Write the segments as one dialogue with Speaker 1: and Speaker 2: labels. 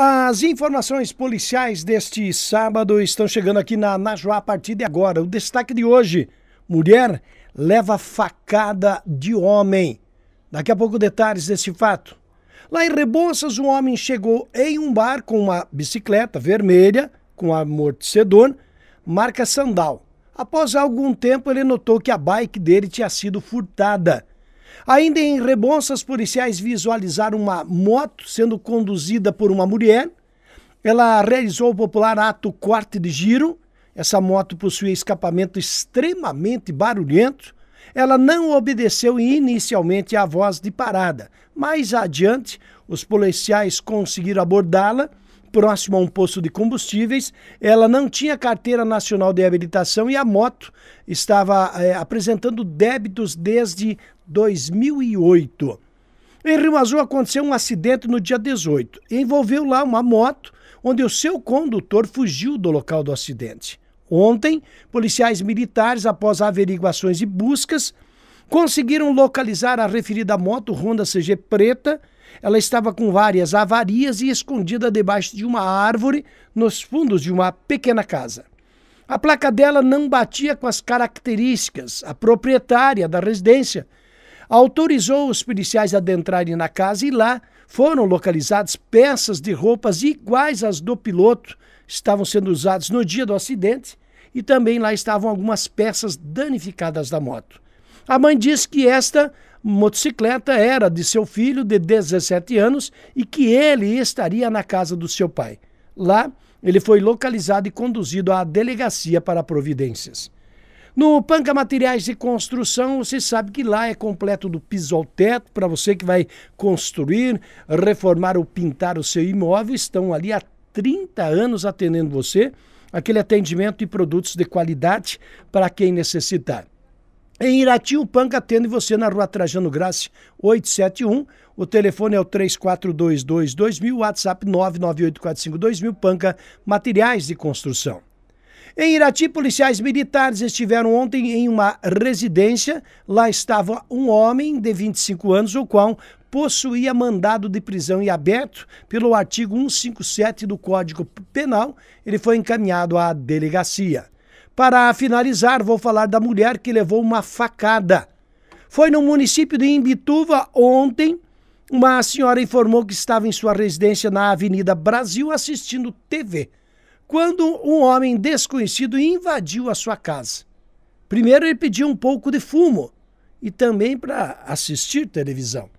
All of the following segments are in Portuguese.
Speaker 1: As informações policiais deste sábado estão chegando aqui na Najuá a partir de agora. O destaque de hoje: mulher leva facada de homem. Daqui a pouco detalhes desse fato. Lá em Rebouças, um homem chegou em um bar com uma bicicleta vermelha com amortecedor, marca Sandal. Após algum tempo, ele notou que a bike dele tinha sido furtada Ainda em rebonsas policiais visualizaram uma moto sendo conduzida por uma mulher. Ela realizou o popular ato corte de giro. Essa moto possuía escapamento extremamente barulhento. Ela não obedeceu inicialmente à voz de parada. Mais adiante, os policiais conseguiram abordá-la próximo a um posto de combustíveis. Ela não tinha carteira nacional de habilitação e a moto estava é, apresentando débitos desde 2008. Em Rio Azul aconteceu um acidente no dia 18. Envolveu lá uma moto, onde o seu condutor fugiu do local do acidente. Ontem, policiais militares, após averiguações e buscas, conseguiram localizar a referida moto Honda CG preta. Ela estava com várias avarias e escondida debaixo de uma árvore nos fundos de uma pequena casa. A placa dela não batia com as características. A proprietária da residência autorizou os policiais a adentrarem na casa e lá foram localizadas peças de roupas iguais às do piloto, estavam sendo usadas no dia do acidente e também lá estavam algumas peças danificadas da moto. A mãe diz que esta motocicleta era de seu filho de 17 anos e que ele estaria na casa do seu pai. Lá, ele foi localizado e conduzido à delegacia para providências. No Panca Materiais de Construção, você sabe que lá é completo do piso ao teto, para você que vai construir, reformar ou pintar o seu imóvel, estão ali há 30 anos atendendo você, aquele atendimento e produtos de qualidade para quem necessitar. Em Irati, o Panca atende você na rua Trajano Graça, 871. O telefone é o 3422 2000, WhatsApp 998452000, Panca Materiais de Construção. Em Irati, policiais militares estiveram ontem em uma residência. Lá estava um homem de 25 anos, o qual possuía mandado de prisão em aberto pelo artigo 157 do Código Penal. Ele foi encaminhado à delegacia. Para finalizar, vou falar da mulher que levou uma facada. Foi no município de Imbituva ontem. Uma senhora informou que estava em sua residência na Avenida Brasil assistindo TV quando um homem desconhecido invadiu a sua casa. Primeiro ele pediu um pouco de fumo e também para assistir televisão.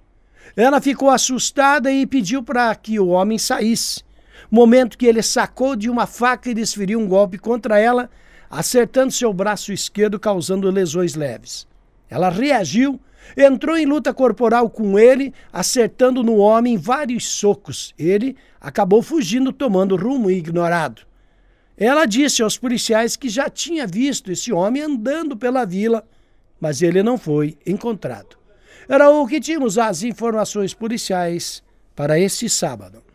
Speaker 1: Ela ficou assustada e pediu para que o homem saísse. Momento que ele sacou de uma faca e desferiu um golpe contra ela, acertando seu braço esquerdo, causando lesões leves. Ela reagiu, entrou em luta corporal com ele, acertando no homem vários socos. Ele acabou fugindo, tomando rumo ignorado. Ela disse aos policiais que já tinha visto esse homem andando pela vila, mas ele não foi encontrado. Era o que tínhamos as informações policiais para este sábado.